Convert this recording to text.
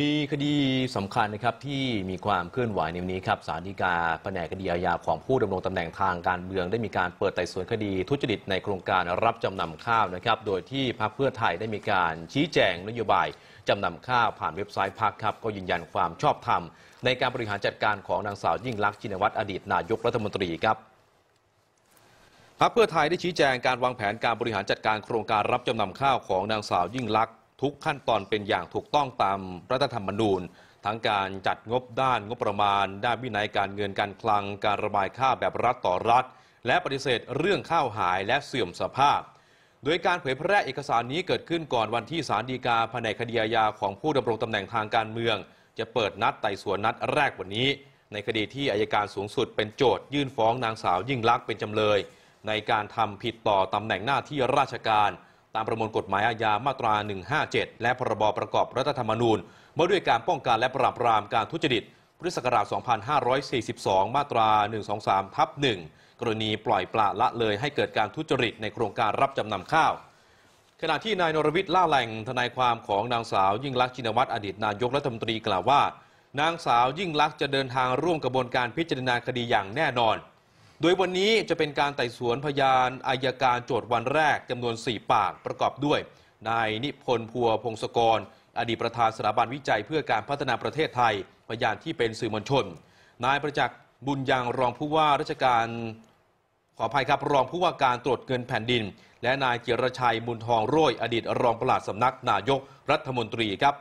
มีคดีสำคัญนะครับ ที่มีความเคลื่อนไหวในวันนี้ครับสารดีกาแผนกคดีอาญาของผู้ดำรงตำแหน่งทางการเมืองได้มีการเปิดไต่สวนคดีทุจริต ในโครงการรับจำนำข้าวนะครับโดยที่พรรคเพื่อไทยได้มีการชี้แจงนโยบายจำนำข้าวผ่านเว็บไซต์พรรคครับ ก็ยืนยันความชอบธรรม ในการบริหารจัดการของนางสาวยิ่งลักษณ์ชินวัตรอดีตนายกรัฐมนตรีครับพรรคเพื่อไทยได้ชี้แจงการวางแผนการบริหารจัดการโครงการรับจำนำข้าวของนางสาวยิ่งลักษณ์ทุกขั้นตอนเป็นอย่างถูกต้องตามรัฐธรรมนูญ ทั้งการจัดงบด้านงบประมาณ ด้านวินัยการเงินการคลัง การระบายค่าแบบรัฐต่อรัฐ และปฏิเสธเรื่องข้าวหายและเสื่อมสภาพ โดยการเผยแพร่เอกสารนี้เกิดขึ้นก่อนวันที่สารดีกาแผนคดีอาญาของผู้ดำรงตำแหน่งทางการเมือง จะเปิดนัดไต่สวนนัดแรกวันนี้ ในคดีที่อายการสูงสุดเป็นโจทยื่นฟ้องนางสาวยิ่งลักษณ์เป็นจำเลย ในการทำผิดต่อตำแหน่งหน้าที่ราชการตามประมวลกฎหมายอาญามาตรา 157 และพรบประกอบรัฐธรรมนูญว่าด้วยการป้องกันและปราบปรามการทุจริตพุทธศักราช 2542 มาตรา 123 ทับ 1 กรณีปล่อยปละละเลยให้เกิดการทุจริตในโครงการรับจำนำข้าว ขณะที่นายนรวิทย์ล่าแหล่งทนายความของนางสาวยิ่งลักษณ์ชินวัตรอดีตนายกรัฐมนตรีกล่าวว่า นางสาวยิ่งลักษณ์จะเดินทางร่วมกระบวนการพิจารณาคดีอย่างแน่นอนโดยวันนี้จะเป็นการไต่สวนพยานอายการโจทย์วันแรกจำนวน 4ปากประกอบด้วยนายนิพนธ์พัวพงศกรอดีตประธานสถาบันวิจัย เพื่อการพัฒนาประเทศไทยพยานที่เป็นสื่อมวลชน นายประจักษ์บุญยังรองผู้ว่าราชการขออภัยครับรองผู้ว่าการตรวจเงินแผ่นดิน และนายเจรชัยบุญทองโรยอดีตรองปลัดสำนักนายกรัฐมนตรีครับ